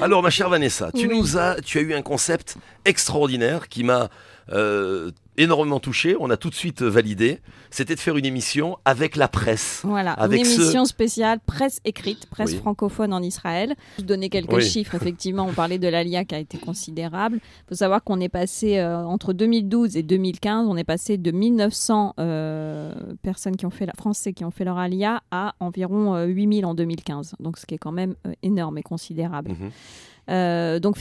Alors ma chère Vanessa, tu nous as, tu as eu un concept extraordinaire qui m'a euh, énormément touché. On a tout de suite euh, validé. C'était de faire une émission avec la presse. Voilà, une émission spéciale presse écrite, presse francophone en Israël. Je donner quelques chiffres. Effectivement, on parlait de l'ALIA qui a été considérable. Il faut savoir qu'on est passé euh, entre 2012 et 2015, on est passé de 1900 euh, personnes qui ont fait la français qui ont fait leur ALIA à environ 8000 en 2015. Donc, ce qui est quand même énorme et considérable. Mhm. Euh, donc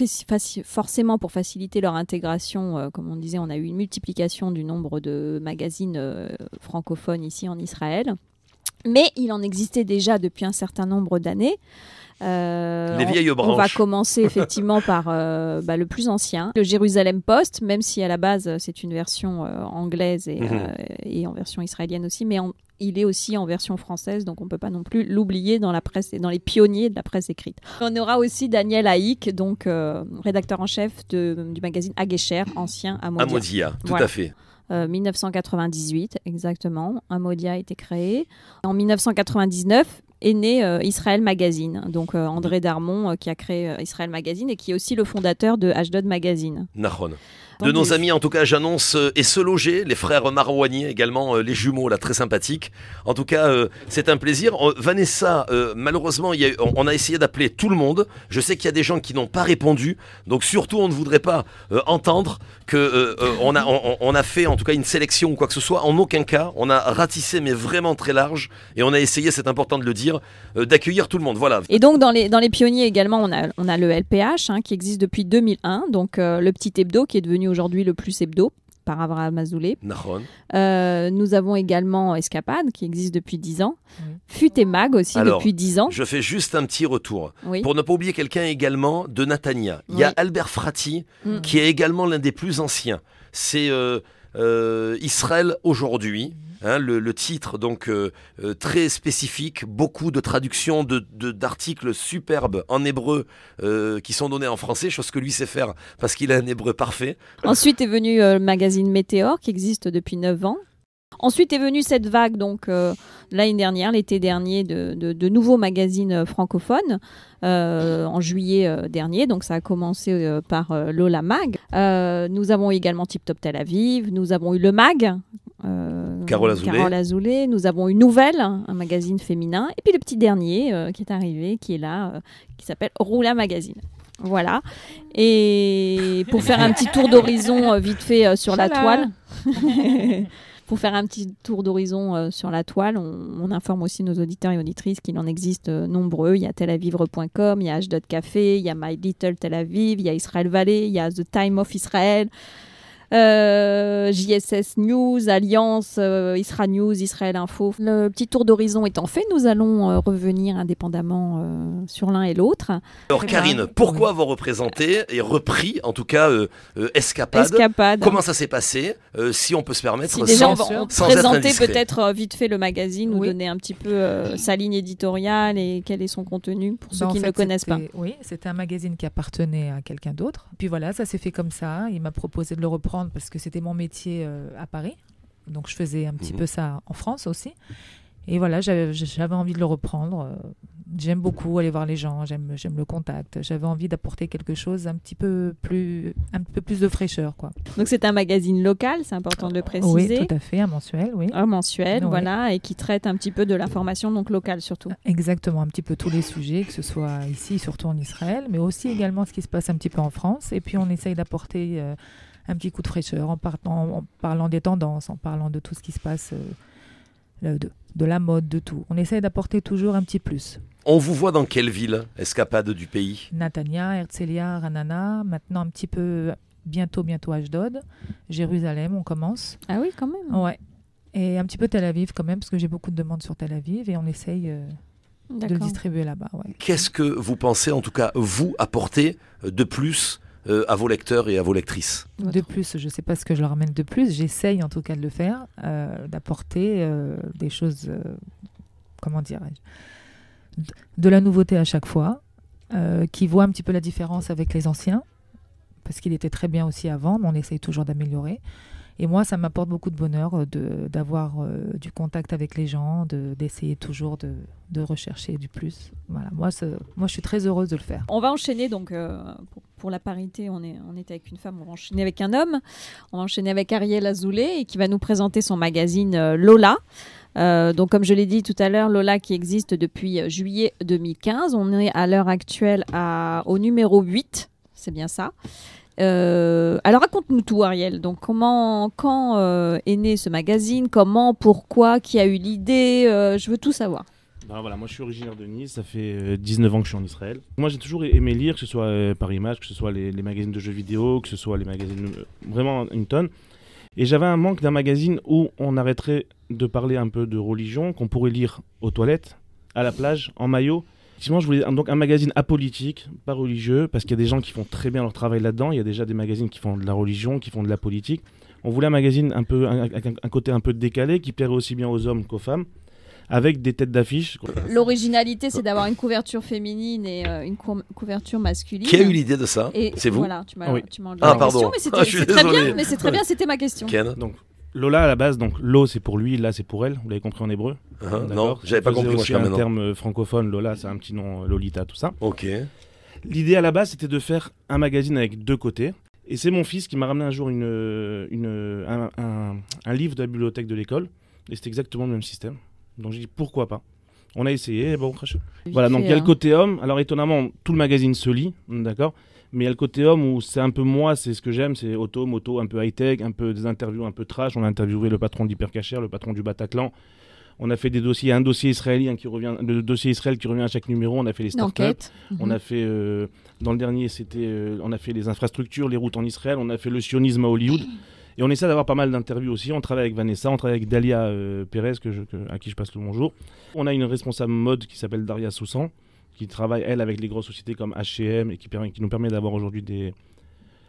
forcément pour faciliter leur intégration, euh, comme on disait, on a eu une multiplication du nombre de magazines euh, francophones ici en Israël. Mais il en existait déjà depuis un certain nombre d'années. les vieilles branches. On va commencer effectivement par bah, le plus ancien, le Jérusalem Post, même si à la base c'est une version anglaise et, mhm. et, en version israélienne aussi, mais en, il est aussi en version française, donc on ne peut pas non plus l'oublier dans la presse et dans les pionniers de la presse écrite. On aura aussi Daniel Haïk, donc euh, rédacteur en chef du magazine Aguécher, ancien Amodia. Amodia, tout à fait. 1998 euh, exactement. Amodia a été créé. En 1999, est né euh, Israël Magazine. Donc euh, André Darmon euh, qui a créé Israël Magazine et qui est aussi le fondateur de Ashdod Magazine. Nahon. De nos amis, en tout cas, j'annonce et se loger, les frères Marouani également, les jumeaux, là, très sympathiques. En tout cas, c'est un plaisir. Vanessa, malheureusement, on a essayé d'appeler tout le monde. Je sais qu'il y a des gens qui n'ont pas répondu. Donc, surtout, on ne voudrait pas entendre qu'on a, a fait, en tout cas, une sélection ou quoi que ce soit. En aucun cas, on a ratissé, mais vraiment très large. Et on a essayé, c'est important de le dire euh, d'accueillir tout le monde. Voilà. Et donc dans les, dans les pionniers également, on a, on a le LPH hein, qui existe depuis 2001, donc euh, le petit hebdo qui est devenu aujourd'hui le plus hebdo par Abraham Azoulay. Euh, nous avons également Escapade, qui existe depuis 10 ans. Fut et Mag aussi, depuis 10 ans. Je fais juste un petit retour. Pour ne pas oublier quelqu'un également de Natania. Il y a Albert Frati, mm. qui est également l'un des plus anciens. C'est. Euh, Israël aujourd'hui. Hein, le, titre donc euh, euh, très spécifique, beaucoup de traductions de, d'articles superbes en hébreu qui sont donnés en français, chose que lui sait faire parce qu'il a un hébreu parfait. Ensuite est venu le magazine Météor qui existe depuis 9 ans Ensuite est venue cette vague, donc euh, l'année dernière, l'été dernier, de, nouveaux magazines euh, francophones euh, en juillet dernier. Donc ça a commencé par Lola Mag. nous avons également Tip Top Tel Aviv. Nous avons eu Le Mag. Carole Azoulay. Carole Azoulay. Nous avons une nouvelle, un magazine féminin. Et puis le petit dernier qui est arrivé, qui est là, qui s'appelle Roula Magazine. Voilà. Et pour faire un petit tour d'horizon vite fait sur la toile. pour faire un petit tour d'horizon euh, sur la toile, on, informe aussi nos auditeurs et auditrices qu'il en existe euh, nombreux. Il y a telavivre.com, il y a Café, il y a My Little Tel Aviv, il y a Israel Valley, il y a The Time of Israel. Euh, JSS News, Alliance, euh, Isra News, Israël Info. Le petit tour d'horizon étant fait, nous allons euh, revenir indépendamment sur l'un et l'autre. Alors Karine, pourquoi vous représenté et repris en tout cas Escapade. Escapade. Comment ça s'est passé Si on peut se permettre, si sans, on présenter peut-être vite fait le magazine, oui. ou donner un petit peu sa ligne éditoriale et quel est son contenu pour ceux bah, qui ne le connaissent pas. Oui, c'était un magazine qui appartenait à quelqu'un d'autre. Puis voilà, ça s'est fait comme ça. Il m'a proposé de le reprendre parce que c'était mon métier euh, à Paris. Donc je faisais un petit mhm. peu ça en France aussi. Et voilà, j'avais envie de le reprendre. Euh, j'aime beaucoup aller voir les gens, j'aime le contact. J'avais envie d'apporter quelque chose un petit peu plus, un peu plus de fraîcheur. quoi. Donc c'est un magazine local, c'est important de le préciser. Oui, tout à fait, un mensuel, oui. Un mensuel, voilà, et qui traite un petit peu de l'information donc locale surtout. Exactement, un petit peu tous les sujets, que ce soit ici, surtout en Israël, mais aussi également ce qui se passe un petit peu en France. Et puis on essaye d'apporter... Euh, un petit coup de fraîcheur en, parlant des tendances, en parlant de tout ce qui se passe, euh, de, la mode, de tout. On essaie d'apporter toujours un petit plus. On vous voit dans quelle ville, escapade du pays Natania, Herzliya, Ranana, maintenant un petit peu, bientôt, bientôt Ashdod, Jérusalem, on commence. Ah oui, quand même Ouais. Et un petit peu Tel Aviv quand même, parce que j'ai beaucoup de demandes sur Tel Aviv et on essaye euh, de le distribuer là-bas. Qu'est-ce que vous pensez, en tout cas, vous apporter euh, de plus euh, à vos lecteurs et à vos lectrices De plus, je ne sais pas ce que je leur amène de plus, j'essaye en tout cas de le faire, euh, d'apporter euh, des choses, comment dirais-je, de la nouveauté à chaque fois, qui voit un petit peu la différence avec les anciens, parce qu'il était très bien aussi avant, mais on essaye toujours d'améliorer. Et moi, ça m'apporte beaucoup de bonheur d'avoir du contact avec les gens, d'essayer toujours de, rechercher du plus. Voilà, moi, moi, je suis très heureuse de le faire. On va enchaîner donc pour pour la parité, on, est, était avec une femme, on va avec un homme. On va avec Ariel Azoulay et qui va nous présenter son magazine euh, Lola. Euh, donc, comme je l'ai dit tout à l'heure, Lola qui existe depuis euh, juillet 2015. On est à l'heure actuelle au numéro 8, c'est bien ça. alors raconte-nous tout, Ariel. Donc comment, quand est né ce magazine Comment Pourquoi Qui a eu l'idée Je veux tout savoir. Bah, voilà, moi je suis originaire de Nice, ça fait 19 euh, ans que je suis en Israël. Moi j'ai toujours aimé lire, que ce soit euh, par image, que ce soit les, magazines de jeux vidéo, que ce soit les magazines, euh, vraiment une tonne. Et j'avais un manque d'un magazine où on arrêterait de parler un peu de religion, qu'on pourrait lire aux toilettes, à la plage, en maillot. Effectivement, je voulais donc un magazine apolitique, pas religieux, parce qu'il y a des gens qui font très bien leur travail là-dedans. Il y a déjà des magazines qui font de la religion, qui font de la politique. On voulait un magazine un peu, avec un, côté un peu décalé, qui plairait aussi bien aux hommes qu'aux femmes avec des têtes d'affiche. L'originalité, c'est d'avoir une couverture féminine et euh, une couverture masculine. Qui a eu l'idée de ça C'est vous tu ah, pardon. mais ah, bien, mais c'est très bien, c'était ma question. Ken. Donc, Lola à la base, donc Lo c'est pour lui, là c'est pour elle. Vous l'avez compris en hébreu Non, uh-huh. je Non, j'avais pas compris. C'est un terme euh, francophone. Lola, c'est un petit nom euh, Lolita, tout ça. Ok. L'idée à la base, c'était de faire un magazine avec deux côtés. Et c'est mon fils qui m'a ramené un jour une, une, un, un, livre de la bibliothèque de l'école. Et c'était exactement le même système. Donc j'ai dit pourquoi pas. On a essayé, bon, voilà. Donc il y a le hein. côté homme. Alors étonnamment, tout le magazine se lit, d'accord. Mais il y a le côté homme où c'est un peu moi, c'est ce que j'aime, c'est auto, moto, un peu high-tech, un peu des interviews un peu trash. On a interviewé le patron d'Hypercacher, le patron du Bataclan. On a fait des dossiers, un dossier israélien qui revient, le dossier Israël qui revient à chaque numéro. On a fait les startups. On a fait, euh, dans le dernier, c'était, euh, on a fait les infrastructures, les routes en Israël. On a fait le sionisme à Hollywood. Et on essaie d'avoir pas mal d'interviews aussi. On travaille avec Vanessa, on travaille avec Dalia euh, Perez, à qui je passe le bonjour. On a une responsable mode qui s'appelle Daria Soussan, qui travaille, elle, avec les grosses sociétés comme HM et qui, nous permet d'avoir aujourd'hui des.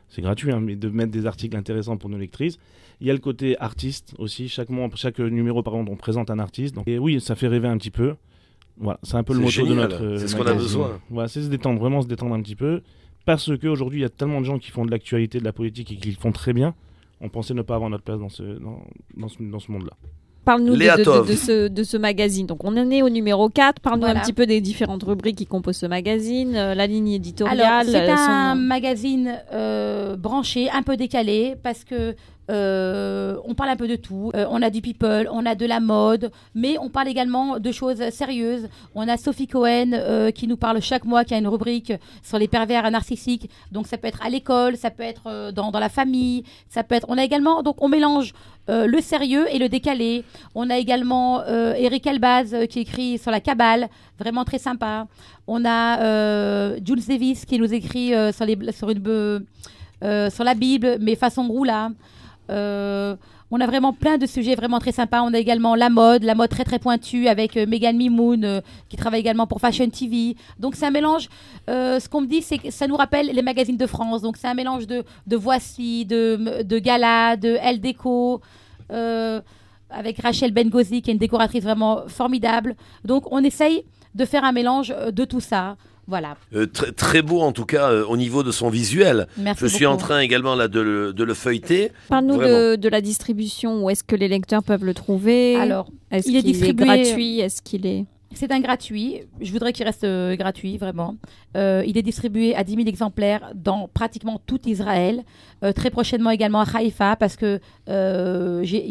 C'est gratuit, hein, mais de mettre des articles intéressants pour nos lectrices. Il y a le côté artiste aussi. Chaque, mois, chaque numéro, par exemple, on présente un artiste. et oui, ça fait rêver un petit peu. Voilà, c'est un peu le mot de notre. c'est ce qu'on a besoin. c'est se détendre, vraiment se détendre un petit peu. Parce qu'aujourd'hui, il y a tellement de gens qui font de l'actualité, de la politique et qui le font très bien on pensait ne pas avoir notre place dans ce, dans, dans ce, dans ce monde-là. Parle-nous de, ce, magazine. Donc, on en est au numéro 4. Parle-nous un petit peu des différentes rubriques qui composent ce magazine, euh, la ligne éditoriale. C'est euh, un magazine euh, branché, un peu décalé, parce que on parle un peu de tout. on a du people, on a de la mode, mais on parle également de choses sérieuses. On a Sophie Cohen qui nous parle chaque mois, qui a une rubrique sur les pervers narcissiques. Donc ça peut être à l'école, ça peut être dans, dans, la famille, ça peut être. On a également donc on mélange euh, le sérieux et le décalé. On a également euh, Eric Albaz euh, qui écrit sur la cabale, vraiment très sympa. On a Jules Davis qui nous écrit sur, sur la Bible, mais façon roula. On a vraiment plein de sujets vraiment très sympas. On a également la mode, la mode très très pointue avec euh, Megan Mimoun euh, qui travaille également pour Fashion TV. Donc c'est un mélange. Euh, ce qu'on me dit, c'est que ça nous rappelle les magazines de France. Donc c'est un mélange de, Voici, de, de Gala, de Elle Déco. avec Rachel Bengozi qui est une décoratrice vraiment formidable. Donc on essaye de faire un mélange de tout ça. Voilà. Euh, très, beau en tout cas euh, au niveau de son visuel. Je suis en train également là de le, feuilleter. Parle-nous de, la distribution. Où est-ce que les lecteurs peuvent le trouver Alors, est-ce qu'il est, est gratuit Est-ce qu'il est c'est un gratuit. Je voudrais qu'il reste euh, gratuit, vraiment. Euh, il est distribué à 10 000 exemplaires dans pratiquement tout Israël. Euh, très prochainement également à Haïfa, parce que il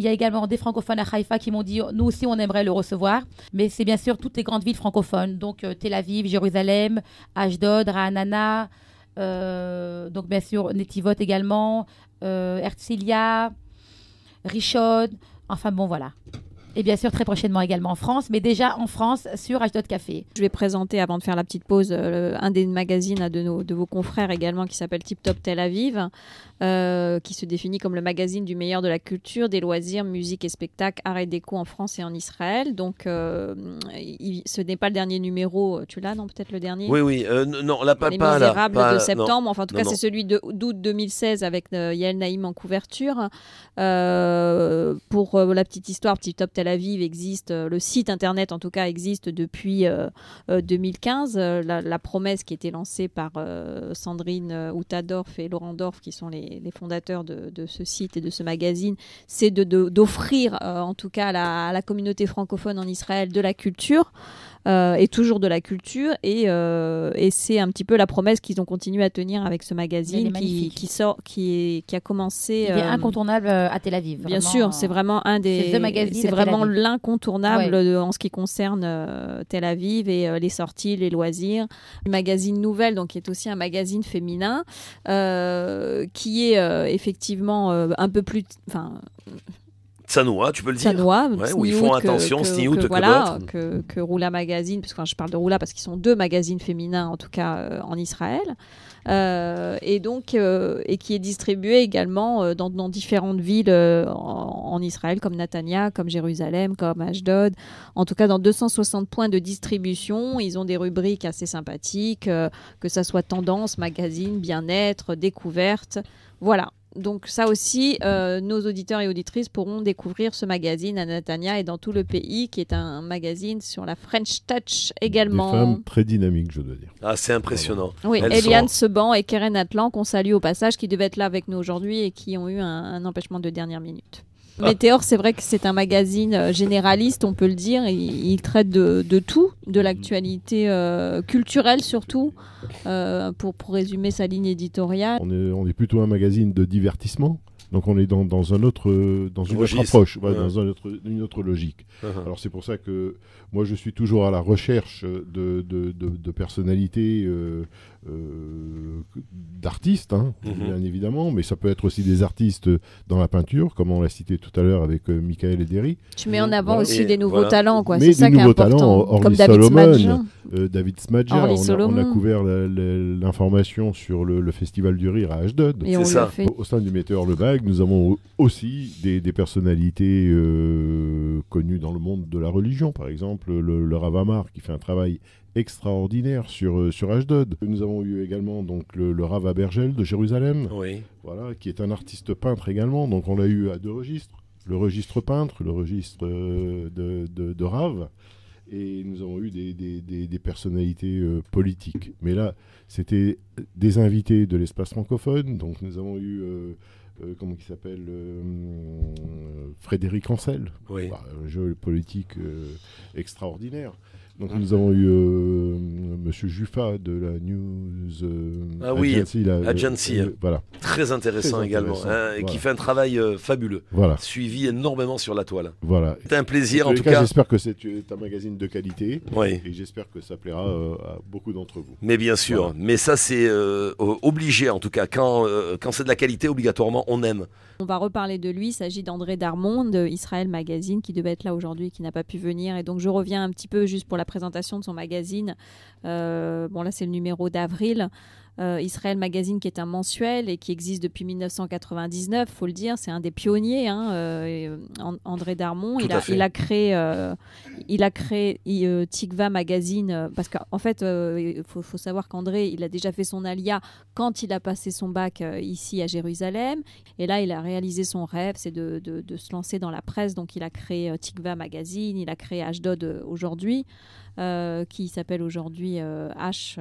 y a également des francophones à Haïfa qui m'ont dit nous aussi, on aimerait le recevoir. Mais c'est bien sûr toutes les grandes villes francophones, donc Tel Aviv, Jérusalem, Ashdod, Ra'anana, donc bien sûr Netivot également, Herzliya, Richod. Enfin bon, voilà. Et bien sûr, très prochainement également en France, mais déjà en France sur H2 Café. Je vais présenter, avant de faire la petite pause, euh, un des magazines de, nos, de vos confrères également qui s'appelle Tip Top Tel Aviv, euh, qui se définit comme le magazine du meilleur de la culture, des loisirs, musique et spectacle, art et déco en France et en Israël. Donc, euh, ce n'est pas le dernier numéro. Euh, tu l'as, non Peut-être le dernier Oui, oui. non, la pas, pas, Misérables de septembre. enfin, en tout cas, c'est celui d'août 2016 avec Yael Naïm en couverture. pour la petite histoire, Petit Top Tel Aviv existe, le site internet en tout cas existe depuis 2015. La, promesse qui était lancée par Sandrine Outadorf et Laurent Dorf, qui sont les les, fondateurs de, ce site et de ce magazine, c'est d'offrir de, euh, en tout cas à la communauté francophone en Israël de la culture. Euh, et toujours de la culture. Et, euh, et c'est un petit peu la promesse qu'ils ont continué à tenir avec ce magazine qui, sort, qui, qui a commencé. Il est euh, incontournable à Tel Aviv. Bien sûr, c'est vraiment un des. C'est vraiment l'incontournable en ce qui concerne Tel Aviv et les sorties, les loisirs. Le magazine Nouvelle, donc qui est aussi un magazine féminin, qui est effectivement un peu plus, enfin Sanoa, tu peux le dire. ouais, où ils font attention, que, que, voilà, que, que Roula Magazine, parce que je parle de Roula parce qu'ils sont deux magazines féminins en tout cas euh, en Israël, euh, et donc euh, et qui est distribué également dans, différentes villes en, Israël, comme Natania, comme Jérusalem, comme Ashdod. En tout cas, dans 260 points de distribution, ils ont des rubriques assez sympathiques, que ça soit tendance, magazine, bien-être, découverte. Voilà donc ça aussi, euh, nos auditeurs et auditrices pourront découvrir ce magazine à Natania et dans tout le pays, qui est un magazine sur la French Touch également. Des femmes très dynamique, je dois dire. Ah, c'est impressionnant. Ah, oui, Eliane Seban et Keren Atlan, qu'on salue au passage, qui devaient être là avec nous aujourd'hui et qui ont eu un empêchement de dernière minute. Météor, c'est vrai que c'est un magazine euh, généraliste, on peut le dire. Il, traite de, tout, de l'actualité euh, culturelle surtout, euh, pour, résumer sa ligne éditoriale. on est plutôt un magazine de divertissement. Donc on est dans, dans un autre, euh, dans une autre approche, dans autre, une autre logique. Ah, ah. Alors c'est pour ça que moi je suis toujours à la recherche de, de, de, personnalités, euh, euh, d'artistes, hein, mhm. bien évidemment, mais ça peut être aussi des artistes dans la peinture, comme on l'a cité tout à l'heure avec Michael Derry Tu mets en avant aussi des nouveaux talents, quoi. c'est ça qui est important. Talents, comme David Solomon, David on a, couvert l'information sur le, Festival du Rire à Ashdod, au sein du metteur Le Bag nous avons aussi des, personnalités euh, connues dans le monde de la religion, par exemple le, Rav Amar, qui fait un travail extraordinaire sur, euh, sur Ashdod. Nous avons eu également donc le, Rav Abergel de Jérusalem, voilà, qui est un artiste peintre également, donc on l'a eu à deux registres, le registre peintre, le registre euh, de, de, Rav et nous avons eu des, personnalités politiques. Mais là, c'était des invités de l'espace francophone. Donc nous avons eu euh, comment il s'appelle euh, euh, Frédéric Ancel, bah, un jeu politique extraordinaire. Donc nous avons eu M. Euh, Monsieur Juffa de la News euh, ah Agency, euh, voilà. très intéressant, également, hein, et qui fait un travail fabuleux, voilà. suivi énormément sur la toile. Voilà. c'est un plaisir en tout cas. J'espère que c'est un magazine de qualité, et j'espère que ça plaira à beaucoup d'entre vous. Mais bien sûr, mais ça c'est obligé en tout cas. Quand quand c'est de la qualité, obligatoirement on aime. On va reparler de lui. Il s'agit d'André Darmond Israël Magazine, qui devait être là aujourd'hui, qui n'a pas pu venir, et donc je reviens un petit peu juste pour la présentation de son magazine. Euh, bon, là, c'est le numéro d'avril. Euh, Israël Magazine, qui est un mensuel et qui existe depuis 1999, faut le dire, c'est un des pionniers, hein, euh, André Darmon. Il a, euh, il a, créé, il a créé Tikva Magazine, parce qu'en fait, il faut, savoir qu'André, il a déjà fait son alia quand il a passé son bac ici à Jérusalem. Et là, il a réalisé son rêve, c'est de, se lancer dans la presse. Donc, il a créé Tikva Magazine, il a créé Ashdod aujourd'hui, qui s'appelle aujourd'hui H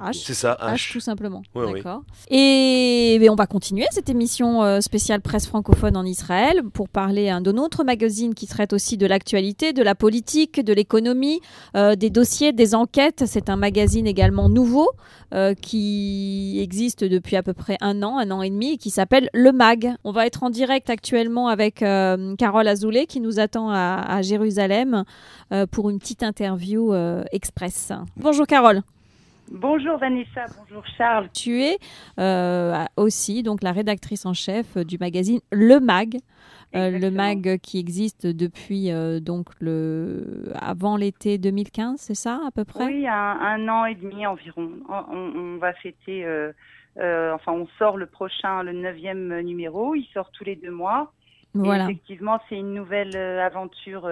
H. C'est ça, H. tout simplement. D'accord. Et, on va continuer cette émission euh, spéciale presse francophone en Israël pour parler de hein, d'un autre magazine qui traite aussi de l'actualité, de la politique, de l'économie, euh, des dossiers, des enquêtes. C'est un magazine également nouveau euh, qui existe depuis à peu près un an, un an et demi, qui s'appelle Le Mag. On va être en direct actuellement avec Carole Azoulay qui nous attend à Jérusalem pour une petite interview express. Bonjour Carole. Bonjour Vanessa, bonjour Charles. Tu es euh, aussi donc la rédactrice en chef euh, du magazine Le Mag. Euh, le mag qui existe depuis donc le avant l'été 2015, c'est ça à peu près Oui, un, an et demi environ. On, va fêter, enfin on sort le prochain, le neuvième numéro. Il sort tous les deux mois. Voilà. effectivement, c'est une nouvelle aventure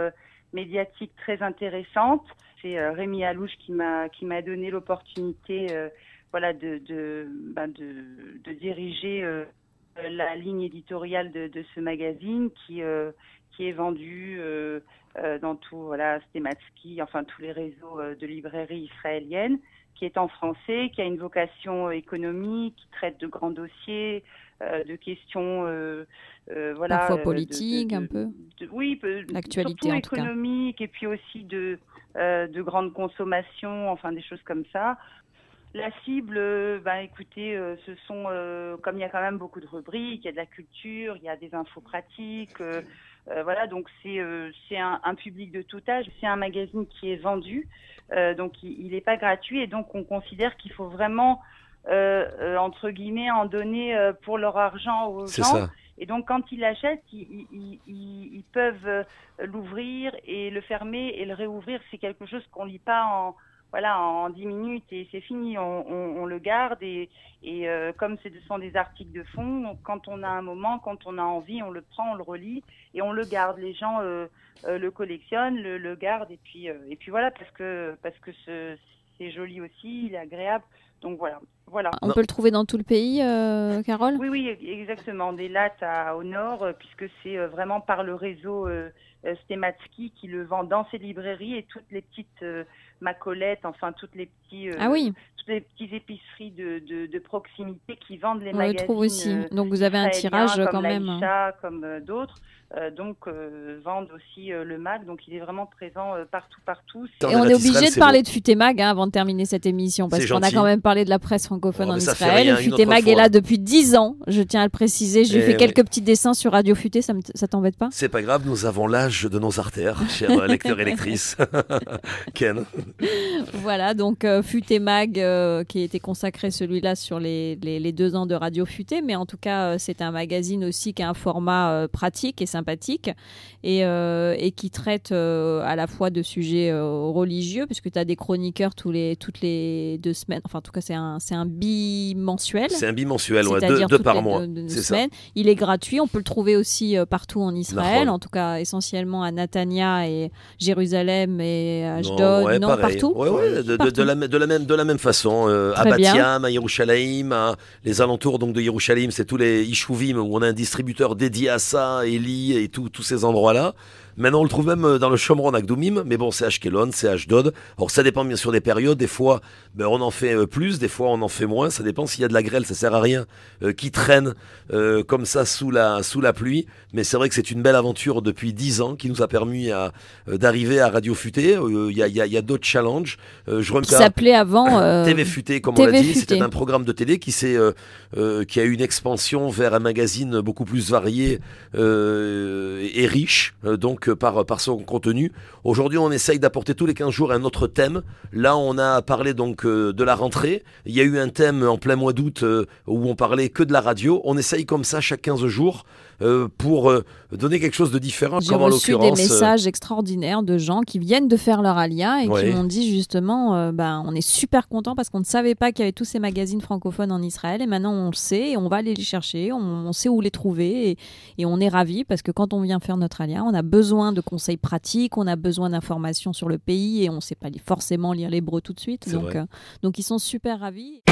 médiatique très intéressante c'est euh, Rémi Alouche qui m'a qui m'a donné l'opportunité euh, voilà de de, ben, diriger euh, la ligne éditoriale de, ce magazine qui qui est vendu dans tout voilà enfin tous les réseaux de librairies israéliennes qui est en français, qui a une vocation économique, qui traite de grands dossiers, de questions euh, voilà, parfois euh, politique un peu. oui, l'actualité économique et puis aussi de euh, de grande consommation, enfin des choses comme ça. La cible, bah, écoutez, ce sont comme il y a quand même beaucoup de rubriques, il y a de la culture, il y a des infos pratiques, voilà. Donc c'est c'est un, public de tout âge. C'est un magazine qui est vendu, donc il n'est pas gratuit et donc on considère qu'il faut vraiment entre guillemets en donner pour leur argent aux gens. Ça et donc, quand ils l'achètent, ils, peuvent euh, l'ouvrir et le fermer et le réouvrir. C'est quelque chose qu'on lit pas en voilà en 10 minutes et c'est fini. On, on, le garde et, et euh, comme ce sont des articles de fond, quand on a un moment, quand on a envie, on le prend, on le relit et on le garde. Les gens euh, le collectionnent, le, le gardent et puis et puis voilà parce que parce que ce c'est joli aussi, il est agréable. Donc voilà. voilà. On peut le trouver dans tout le pays, euh, Carole Oui, oui, exactement. Des lattes au nord, euh, puisque c'est euh, vraiment par le réseau euh, Stematsky qui le vend dans ses librairies et toutes les petites euh, macolettes, enfin toutes les petits, euh, ah toutes les petites épiceries de, proximité qui vendent les magazines. On le trouve aussi. Donc vous avez un tirage quand même. Laïcha, comme d'autres. donc vendent aussi le mag. Donc il est vraiment présent partout, partout. Et on est obligé de parler de Futemag Mag hein, avant de terminer cette émission parce qu'on a quand même parlé de la presse francophone oh, en Israël. Futemag est là depuis 10 ans, je tiens à le préciser. J'ai eh fait quelques petits dessins sur Radio Futé, ça, ça t'embête pas C'est pas grave, nous avons l'âge de nos artères, chers lecteurs et lectrices. Ken. Voilà, donc euh, Futé Mag, euh, qui était consacré celui-là sur les, deux ans de Radio Futé, mais en tout cas, euh, c'est un magazine aussi qui a un format pratique et sympathique et, qui traite à la fois de sujets religieux, puisque tu as des chroniqueurs tous les, toutes les deux semaines. Enfin, en tout cas, c'est un, bimensuel. C'est un bimensuel, deux, par mois. Il est gratuit, on peut le trouver aussi partout en Israël, en tout cas essentiellement à Natania et Jérusalem et à non, partout. Oui, de, la, même, de la même façon, euh, à Batiam, à Yerushalayim, les alentours donc de Yerushalayim, c'est tous les Ishuvim où on a un distributeur dédié à ça, Eli et tous ces endroits-là. Maintenant, on le trouve même euh, dans le en Agdoumim, mais bon, c'est Ashkelon, c'est Ashdod. Or, ça dépend bien sûr des périodes. Des fois, ben, on en fait euh, plus, des fois, on en fait moins. Ça dépend s'il y a de la grêle, ça sert à rien, euh, qui traîne comme ça sous la, sous la pluie. Mais c'est vrai que c'est une belle aventure depuis 10 ans qui nous a permis à, d'arriver à Radio Futé. Il y a, y a d'autres challenges. je Qui s'appelait avant. TV Futé, comme on l'a dit. C'était un programme de télé qui, s'est, qui a eu une expansion vers un magazine beaucoup plus varié et riche. donc, par, son contenu. Aujourd'hui, on essaye d'apporter tous les 15 jours un autre thème. Là, on a parlé donc euh, de la rentrée. Il y a eu un thème en plein mois d'août euh, où on parlait que de la radio. On essaye comme ça chaque 15 jours euh, pour euh, donner quelque chose de différent. J'ai reçu des euh, messages extraordinaires de gens qui viennent de faire leur alia et qui m'ont dit justement, ben on est super content parce qu'on ne savait pas qu'il y avait tous ces magazines francophones en Israël et maintenant on le sait et on va aller les chercher, on, sait où les trouver et, on est ravis parce que quand on vient faire notre alia, on a besoin de conseils pratiques, on a besoin d'informations sur le pays et on ne sait pas forcément lire l'hébreu tout de suite. Donc, donc ils sont super ravis.